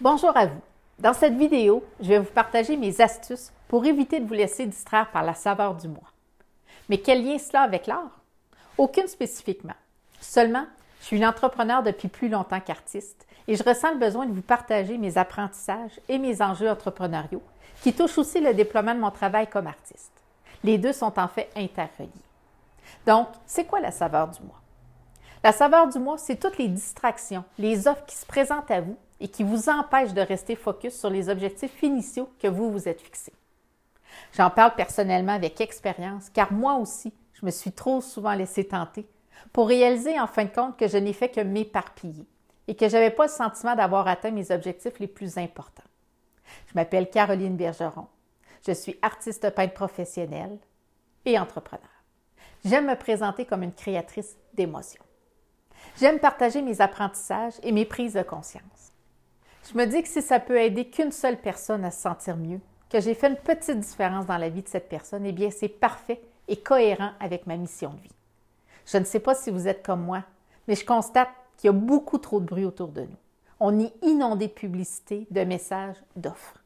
Bonjour à vous. Dans cette vidéo, je vais vous partager mes astuces pour éviter de vous laisser distraire par la saveur du mois. Mais quel lien cela avec l'art? Aucune spécifiquement. Seulement, je suis une entrepreneur depuis plus longtemps qu'artiste et je ressens le besoin de vous partager mes apprentissages et mes enjeux entrepreneuriaux qui touchent aussi le déploiement de mon travail comme artiste. Les deux sont en fait interreliés. Donc, c'est quoi la saveur du mois? La saveur du mois, c'est toutes les distractions, les offres qui se présentent à vous et qui vous empêche de rester focus sur les objectifs initiaux que vous vous êtes fixés. J'en parle personnellement avec expérience, car moi aussi, je me suis trop souvent laissé tenter pour réaliser en fin de compte que je n'ai fait que m'éparpiller et que je n'avais pas le sentiment d'avoir atteint mes objectifs les plus importants. Je m'appelle Caroline Bergeron. Je suis artiste peintre professionnelle et entrepreneur. J'aime me présenter comme une créatrice d'émotions. J'aime partager mes apprentissages et mes prises de conscience. Je me dis que si ça peut aider qu'une seule personne à se sentir mieux, que j'ai fait une petite différence dans la vie de cette personne, eh bien c'est parfait et cohérent avec ma mission de vie. Je ne sais pas si vous êtes comme moi, mais je constate qu'il y a beaucoup trop de bruit autour de nous. On est inondé de publicités, de messages, d'offres.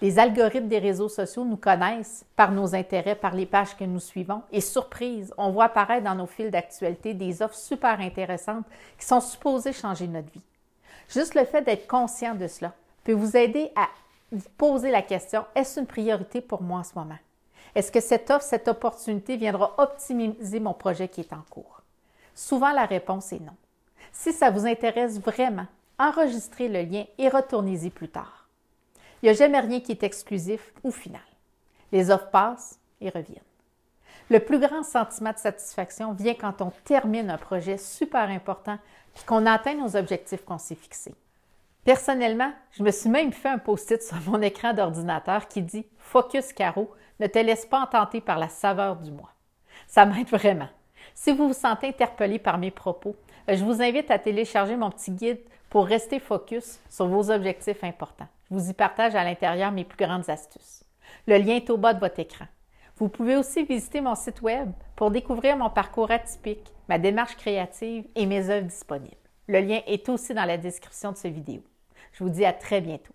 Les algorithmes des réseaux sociaux nous connaissent par nos intérêts, par les pages que nous suivons. Et surprise, on voit apparaître dans nos fils d'actualité des offres super intéressantes qui sont supposées changer notre vie. Juste le fait d'être conscient de cela peut vous aider à poser la question, est-ce une priorité pour moi en ce moment? Est-ce que cette offre, cette opportunité viendra optimiser mon projet qui est en cours? Souvent, la réponse est non. Si ça vous intéresse vraiment, enregistrez le lien et retournez-y plus tard. Il n'y a jamais rien qui est exclusif ou final. Les offres passent et reviennent. Le plus grand sentiment de satisfaction vient quand on termine un projet super important et qu'on atteint nos objectifs qu'on s'est fixés. Personnellement, je me suis même fait un post-it sur mon écran d'ordinateur qui dit Focus Caro, ne te laisse pas ententer par la saveur du mois. Ça m'aide vraiment. Si vous vous sentez interpellé par mes propos, euh, je vous invite à télécharger mon petit guide pour rester focus sur vos objectifs importants. Je vous y partage à l'intérieur mes plus grandes astuces. Le lien est au bas de votre écran. Vous pouvez aussi visiter mon site Web pour découvrir mon parcours atypique, ma démarche créative et mes œuvres disponibles. Le lien est aussi dans la description de cette vidéo. Je vous dis à très bientôt.